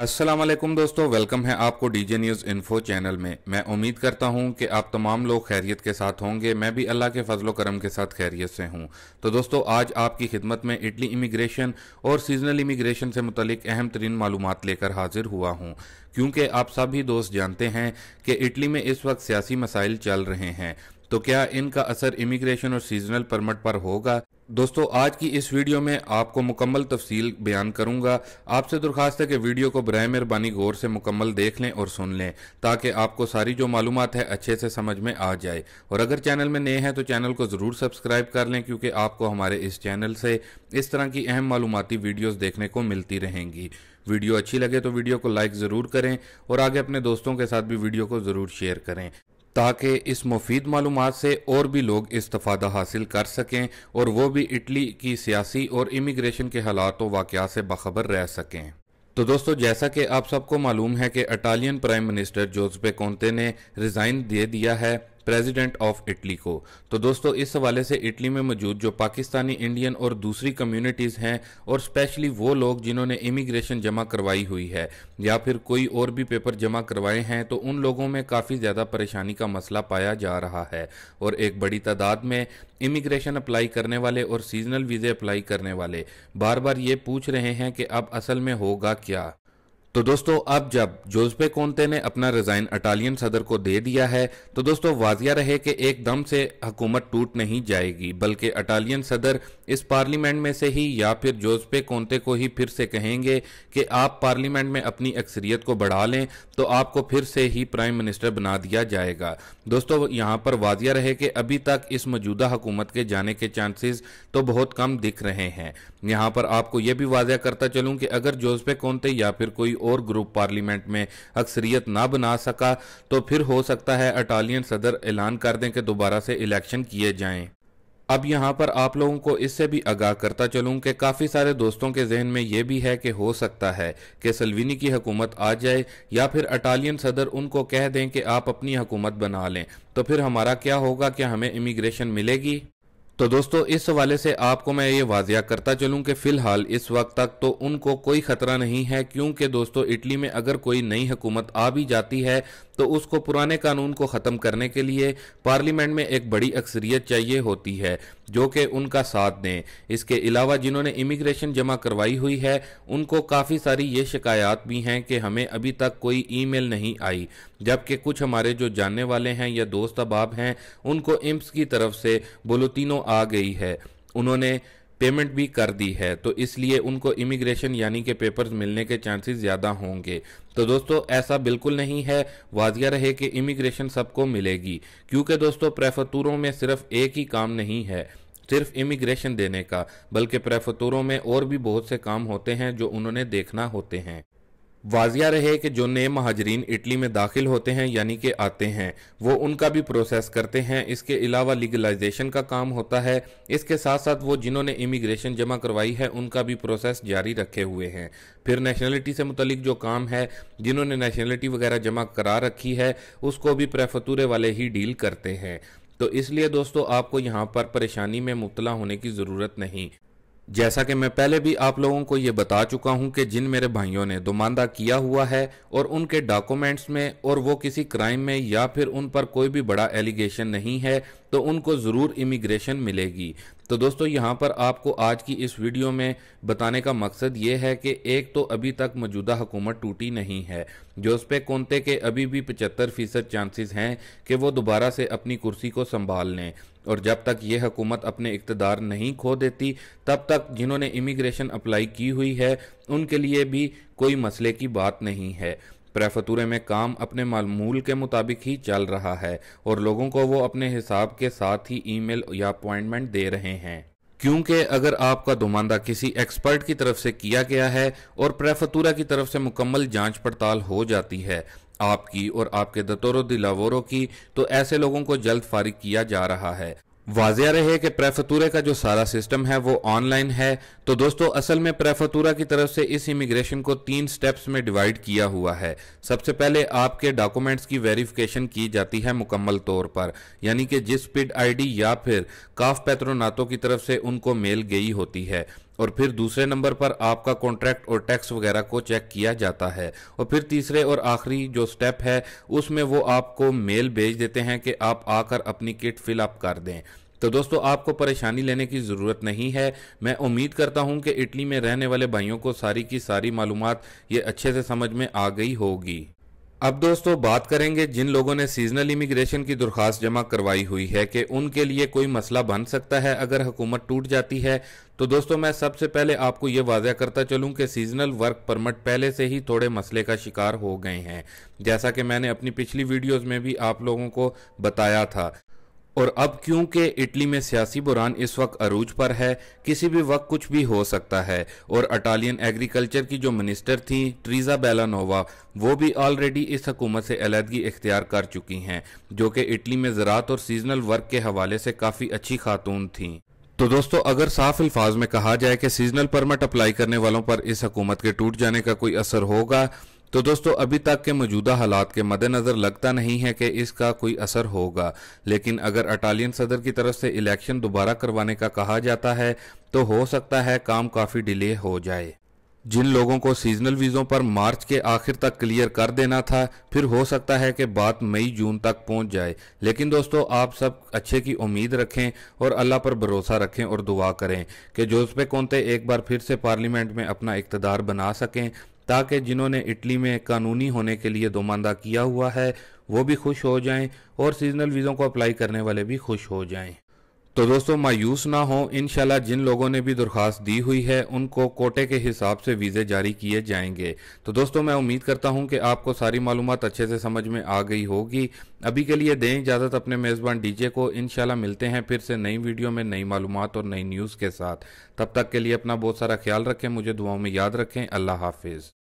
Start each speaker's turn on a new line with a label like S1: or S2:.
S1: असलम दोस्तों वेलकम है आपको डीजे न्यूज़ इन्फो चैनल में मैं उम्मीद करता हूं कि आप तमाम लोग खैरियत के साथ होंगे मैं भी अल्लाह के फजलो करम के साथ खैरियत से हूं तो दोस्तों आज आपकी खिदमत में इटली इमिग्रेशन और सीजनल इमिग्रेशन से मुतलिक अहम तरीन मालूम लेकर हाजिर हुआ हूँ क्योंकि आप सभी दोस्त जानते हैं कि इटली में इस वक्त सियासी मसाइल चल रहे हैं तो क्या इनका असर इमिग्रेशन और सीजनल परमिट पर होगा दोस्तों आज की इस वीडियो में आपको मुकम्मल तफसील बयान करूंगा आपसे दरख्वास्त है कि वीडियो को बर मेहरबानी गौर से मुकम्मल देख लें और सुन लें ताकि आपको सारी जो मालूम है अच्छे से समझ में आ जाए और अगर चैनल में नए हैं तो चैनल को ज़रूर सब्सक्राइब कर लें क्योंकि आपको हमारे इस चैनल से इस तरह की अहम मालूमती वीडियोज़ देखने को मिलती रहेंगी वीडियो अच्छी लगे तो वीडियो को लाइक ज़रूर करें और आगे अपने दोस्तों के साथ भी वीडियो को ज़रूर शेयर करें ताकि इस मुफीद मालूम से और भी लोग इस्तफ़ादा हासिल कर सकें और वो भी इटली की सियासी और इमिग्रेशन के हालात वाक़ से बाखबर रह सकें तो दोस्तों जैसा कि आप सबको मालूम है कि Italian prime minister Giuseppe Conte ने रिज़ाइन दे दिया है प्रेसिडेंट ऑफ इटली को तो दोस्तों इस हवाले से इटली में मौजूद जो पाकिस्तानी इंडियन और दूसरी कम्युनिटीज़ हैं और स्पेशली वो लोग जिन्होंने इमिग्रेशन जमा करवाई हुई है या फिर कोई और भी पेपर जमा करवाए हैं तो उन लोगों में काफ़ी ज़्यादा परेशानी का मसला पाया जा रहा है और एक बड़ी तादाद में इमिग्रेशन अप्लाई करने वाले और सीजनल वीज़े अप्लाई करने वाले बार बार ये पूछ रहे हैं कि अब असल में होगा क्या तो दोस्तों अब जब जोजपे कोंते ने अपना रिजाइन अटालियन सदर को दे दिया है तो दोस्तों वाजिया रहे कि एकदम से हुकूमत टूट नहीं जाएगी बल्कि अटालियन सदर इस पार्लियामेंट में से ही या फिर जोजपे कोंते को ही फिर से कहेंगे कि आप पार्लियामेंट में अपनी अक्सरियत को बढ़ा लें तो आपको फिर से ही प्राइम मिनिस्टर बना दिया जाएगा दोस्तों यहाँ पर वाजिया रहे कि अभी तक इस मौजूदा हुकूमत के जाने के चांसेस तो बहुत कम दिख रहे हैं यहाँ पर आपको यह भी वाजिया करता चलूँ कि अगर जोजपे कोंते या फिर कोई और ग्रुप पार्लियामेंट में अक्सरियत ना बना सका तो फिर हो सकता है अटालियन सदर ऐलान कर दें कि दोबारा से इलेक्शन किए जाएं अब यहाँ पर आप लोगों को इससे भी आगाह करता चलूँ कि काफ़ी सारे दोस्तों के जहन में यह भी है कि हो सकता है कि सलविनी की हुकूमत आ जाए या फिर अटालियन सदर उनको कह दें कि आप अपनी हुकूमत बना लें तो फिर हमारा क्या होगा क्या हमें इमिग्रेशन मिलेगी तो दोस्तों इस हवाले से आपको मैं ये वाजिया करता चलूँ कि फ़िलहाल इस वक्त तक तो उनको कोई ख़तरा नहीं है क्योंकि दोस्तों इटली में अगर कोई नई हुकूमत आ भी जाती है तो उसको पुराने कानून को ख़त्म करने के लिए पार्लियामेंट में एक बड़ी अक्सरियत चाहिए होती है जो कि उनका साथ दें इसके अलावा जिन्होंने इमिग्रेशन जमा करवाई हुई है उनको काफ़ी सारी ये शिकायत भी हैं कि हमें अभी तक कोई ईमेल नहीं आई जबकि कुछ हमारे जो जानने वाले हैं या दोस्त अहबाब हैं उनको एम्स की तरफ से बुलतिनों आ गई है उन्होंने पेमेंट भी कर दी है तो इसलिए उनको इमिग्रेशन यानी कि पेपर्स मिलने के चांसेस ज़्यादा होंगे तो दोस्तों ऐसा बिल्कुल नहीं है वाजिया रहे कि इमिग्रेशन सबको मिलेगी क्योंकि दोस्तों प्रेफतूरों में सिर्फ एक ही काम नहीं है सिर्फ इमिग्रेशन देने का बल्कि प्रेफतूरों में और भी बहुत से काम होते हैं जो उन्होंने देखना होते हैं वाजिया रहे कि जो नए महाजरीन इटली में दाखिल होते हैं यानी कि आते हैं वो उनका भी प्रोसेस करते हैं इसके अलावा लीगलाइजेशन का काम होता है इसके साथ साथ वो जिन्होंने इमिग्रेशन जमा करवाई है उनका भी प्रोसेस जारी रखे हुए हैं फिर नेशनलिटी से मुतलिक जो काम है जिन्होंने नेशनलिटी वगैरह जमा करा रखी है उसको भी प्रेफतूरे वाले ही डील करते हैं तो इसलिए दोस्तों आपको यहाँ पर परेशानी में मुबतला होने की ज़रूरत नहीं जैसा कि मैं पहले भी आप लोगों को ये बता चुका हूं कि जिन मेरे भाइयों ने दुमांदा किया हुआ है और उनके डॉक्यूमेंट्स में और वो किसी क्राइम में या फिर उन पर कोई भी बड़ा एलिगेशन नहीं है तो उनको ज़रूर इमिग्रेशन मिलेगी तो दोस्तों यहाँ पर आपको आज की इस वीडियो में बताने का मकसद ये है कि एक तो अभी तक मौजूदा हुकूमत टूटी नहीं है जोसपे कोंते के अभी भी पचहत्तर फ़ीसद चांसेस हैं कि वो दोबारा से अपनी कुर्सी को संभाल लें और जब तक ये हुकूमत अपने इकतदार नहीं खो देती तब तक जिन्होंने इमिग्रेशन अप्लाई की हुई है उनके लिए भी कोई मसले की बात नहीं है प्रफतूरे में काम अपने मामूल के मुताबिक ही चल रहा है और लोगों को वो अपने हिसाब के साथ ही ईमेल या अपॉइंटमेंट दे रहे हैं क्योंकि अगर आपका दुमांदा किसी एक्सपर्ट की तरफ से किया गया है और प्रेफतूरा की तरफ से मुकम्मल जांच पड़ताल हो जाती है आपकी और आपके दतोरों दिलावोरों की तो ऐसे लोगों को जल्द फारिग किया जा रहा है वाजिया रहे कि प्रेफतूरे का जो सारा सिस्टम है वो ऑनलाइन है तो दोस्तों असल में प्रेफतूरा की तरफ से इस इमिग्रेशन को तीन स्टेप्स में डिवाइड किया हुआ है सबसे पहले आपके डॉक्यूमेंट्स की वेरिफिकेशन की जाती है मुकम्मल तौर पर यानी कि जिस पिड आईडी या फिर काफ नातों की तरफ से उनको मेल गई होती है और फिर दूसरे नंबर पर आपका कॉन्ट्रैक्ट और टैक्स वगैरह को चेक किया जाता है और फिर तीसरे और आखिरी जो स्टेप है उसमें वो आपको मेल भेज देते हैं कि आप आकर अपनी किट फिलअप कर दें तो दोस्तों आपको परेशानी लेने की ज़रूरत नहीं है मैं उम्मीद करता हूं कि इटली में रहने वाले भाइयों को सारी की सारी मालूम ये अच्छे से समझ में आ गई होगी अब दोस्तों बात करेंगे जिन लोगों ने सीजनल इमिग्रेशन की दरख्वास्त जमा करवाई हुई है कि उनके लिए कोई मसला बन सकता है अगर हुकूमत टूट जाती है तो दोस्तों मैं सबसे पहले आपको ये वाजह करता चलूँ कि सीजनल वर्क परमिट पहले से ही थोड़े मसले का शिकार हो गए हैं जैसा कि मैंने अपनी पिछली वीडियोस में भी आप लोगों को बताया था और अब क्योंकि इटली में सियासी बुरान इस वक्त अरूज पर है किसी भी वक्त कुछ भी हो सकता है और अटालियन एग्रीकल्चर की जो मिनिस्टर थी ट्रीज़ा बेलानोवा वो भी ऑलरेडी इस हकूमत से अलीहदगी इख्तियार कर चुकी हैं जो कि इटली में ज़रात और सीजनल वर्क के हवाले से काफ़ी अच्छी खातून थीं तो दोस्तों अगर साफ अल्फाज में कहा जाए कि सीजनल परमिट अप्लाई करने वालों पर इस हकूमत के टूट जाने का कोई असर होगा तो दोस्तों अभी तक के मौजूदा हालात के मद्देनज़र लगता नहीं है कि इसका कोई असर होगा लेकिन अगर अटालियन सदर की तरफ से इलेक्शन दोबारा करवाने का कहा जाता है तो हो सकता है काम काफ़ी डिले हो जाए जिन लोगों को सीजनल वीज़ों पर मार्च के आखिर तक क्लियर कर देना था फिर हो सकता है कि बात मई जून तक पहुंच जाए लेकिन दोस्तों आप सब अच्छे की उम्मीद रखें और अल्लाह पर भरोसा रखें और दुआ करें कि जोसपे कोंते एक बार फिर से पार्लियामेंट में अपना इकतदार बना सकें ताकि जिन्होंने इटली में कानूनी होने के लिए दोमांदा किया हुआ है वो भी खुश हो जाएं और सीजनल वीज़ों को अप्लाई करने वाले भी खुश हो जाएं तो दोस्तों मायूस ना हो इन जिन लोगों ने भी दरख्वास्त दी हुई है उनको कोटे के हिसाब से वीज़े जारी किए जाएंगे तो दोस्तों मैं उम्मीद करता हूं कि आपको सारी मालूम अच्छे से समझ में आ गई होगी अभी के लिए दें इजाज़त अपने मेज़बान डीजे को इनशाला मिलते हैं फिर से नई वीडियो में नई मालूम और नई न्यूज़ के साथ तब तक के लिए अपना बहुत सारा ख्याल रखें मुझे दुआओं में याद रखें अल्लाह हाफिज़